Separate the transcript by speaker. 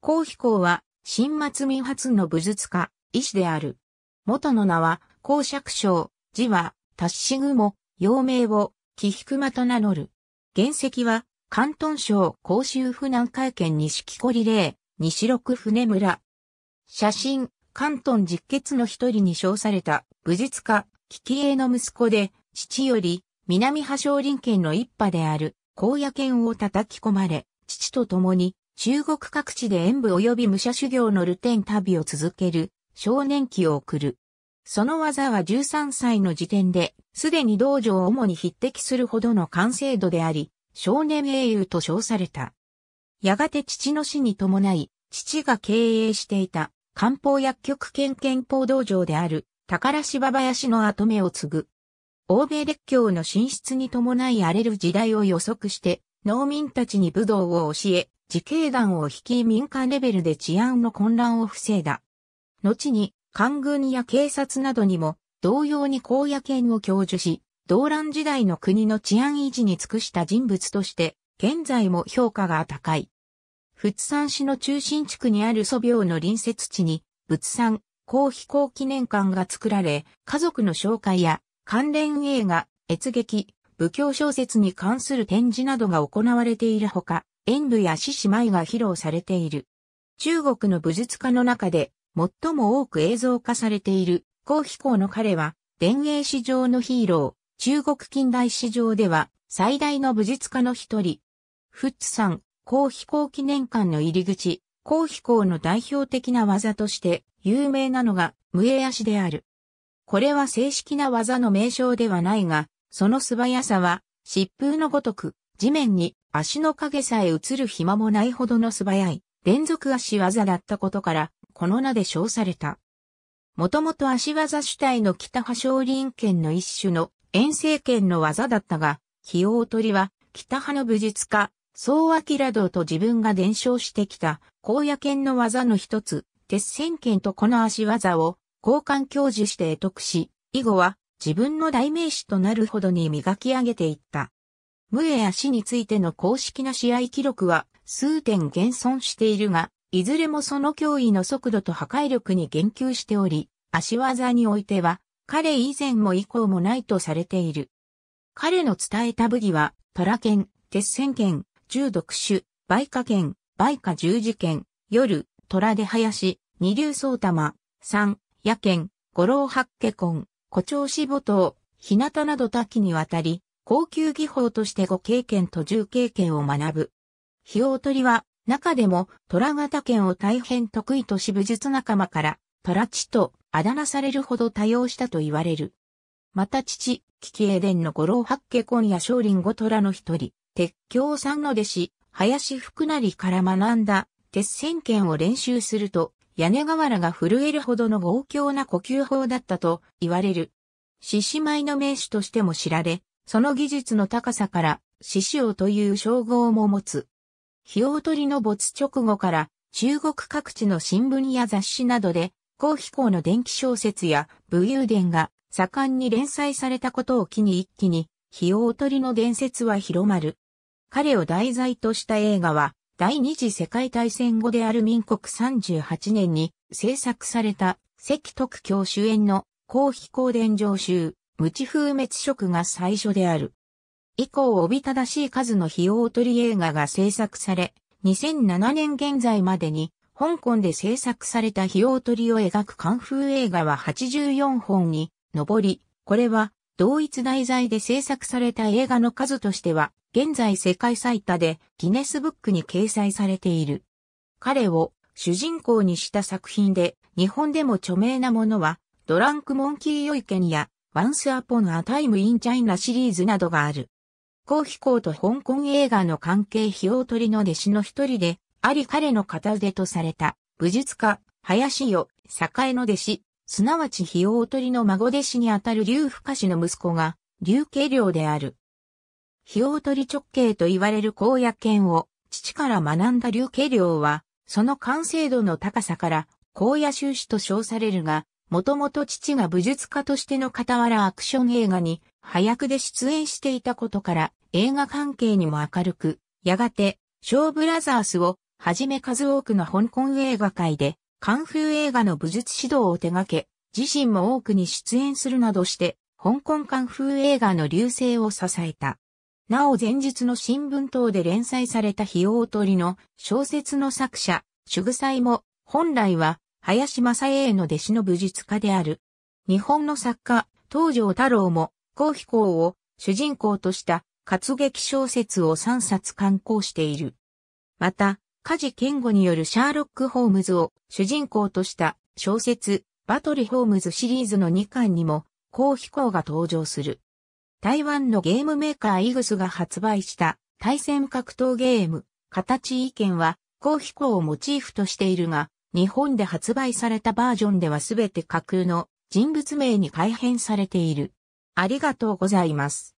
Speaker 1: 公飛行は、新末民発の武術家、医師である。元の名は、公爵章、字は、達し雲、陽名を、貴菊間と名乗る。原石は、関東省甲州府南海県西木堀霊、西六船村。写真、関東実決の一人に称された、武術家、キキ栄の息子で、父より、南波少林県の一派である、高野県を叩き込まれ、父と共に、中国各地で演武及び武者修行のルテン旅を続ける少年期を送る。その技は13歳の時点で、すでに道場を主に匹敵するほどの完成度であり、少年英雄と称された。やがて父の死に伴い、父が経営していた漢方薬局兼憲法道場である宝芝林の跡目を継ぐ。欧米列強の進出に伴い荒れる時代を予測して、農民たちに武道を教え、自警団を率い民間レベルで治安の混乱を防いだ。後に、官軍や警察などにも、同様に荒野犬を享受し、動乱時代の国の治安維持に尽くした人物として、現在も評価が高い。仏山市の中心地区にある祖廟の隣接地に、仏山、高飛行記念館が作られ、家族の紹介や、関連映画、越劇、武教小説に関する展示などが行われているほか、演舞や獅子舞が披露されている。中国の武術家の中で最も多く映像化されている高飛行の彼は、伝影史上のヒーロー、中国近代史上では最大の武術家の一人。フッツさん、高飛行記念館の入り口、高飛行の代表的な技として有名なのが、無影足である。これは正式な技の名称ではないが、その素早さは、疾風のごとく、地面に足の影さえ映る暇もないほどの素早い連続足技だったことから、この名で称された。もともと足技主体の北波少林拳の一種の遠征拳の技だったが、用取りは北波の武術家、総明堂と自分が伝承してきた荒野拳の技の一つ、鉄線拳とこの足技を交換教授して得得し、以後は自分の代名詞となるほどに磨き上げていった。ムエや死についての公式な試合記録は数点減損しているが、いずれもその脅威の速度と破壊力に言及しており、足技においては、彼以前も以降もないとされている。彼の伝えた武技は、トラ剣、鉄線剣、銃毒種、梅花剣、バイ十字剣、夜、虎ラで林、二流草玉、三、夜剣、五郎八家根、古町志母島、日向など多岐にわたり、高級技法としてご経験と重経験を学ぶ。日とりは、中でも、虎型剣を大変得意とし武術仲間から、虎地とあだ名されるほど多用したと言われる。また父、吉英伝の五郎八家今夜少林五虎の一人、鉄橋さんの弟子、林福成から学んだ、鉄線剣を練習すると、屋根瓦が震えるほどの豪強な呼吸法だったと言われる。獅子舞の名手としても知られ、その技術の高さから獅子王という称号も持つ。日を取りの没直後から中国各地の新聞や雑誌などで、高飛行の電気小説や武勇伝が盛んに連載されたことを機に一気に、日を取りの伝説は広まる。彼を題材とした映画は、第二次世界大戦後である民国38年に制作された関徳教主演の公費公伝上集、無知風滅色が最初である。以降おびただしい数の費用取り映画が制作され、2007年現在までに香港で制作された費用取りを描くカンフー映画は84本に上り、これは同一題材で制作された映画の数としては、現在世界最多でギネスブックに掲載されている。彼を主人公にした作品で、日本でも著名なものは、ドランクモンキーよいけんや、Once Upon a Time in China シリーズなどがある。高飛行と香港映画の関係費用取りの弟子の一人で、あり彼の片腕とされた、武術家、林よ、栄の弟子、すなわち費用取の孫弟子にあたる劉可氏の息子が、劉家領である。費用取直系と言われる荒野犬を、父から学んだ劉家領は、その完成度の高さから、荒野修士と称されるが、もともと父が武術家としての傍らアクション映画に、早くで出演していたことから、映画関係にも明るく、やがて、ショーブラザースを、はじめ数多くの香港映画界でカンフー映画の武術指導を手掛け、自身も多くに出演するなどして、香港カンフー映画の流星を支えた。なお前日の新聞等で連載された日取りの小説の作者、主具祭も、本来は、林正英の弟子の武術家である。日本の作家、東条太郎も、高飛行を主人公とした活劇小説を3冊刊行している。また、ケンゴによるシャーロック・ホームズを主人公とした小説、バトル・ホームズシリーズの2巻にも、高飛行が登場する。台湾のゲームメーカーイグスが発売した対戦格闘ゲーム、形意見は、高飛行をモチーフとしているが、日本で発売されたバージョンでは全て架空の人物名に改変されている。ありがとうございます。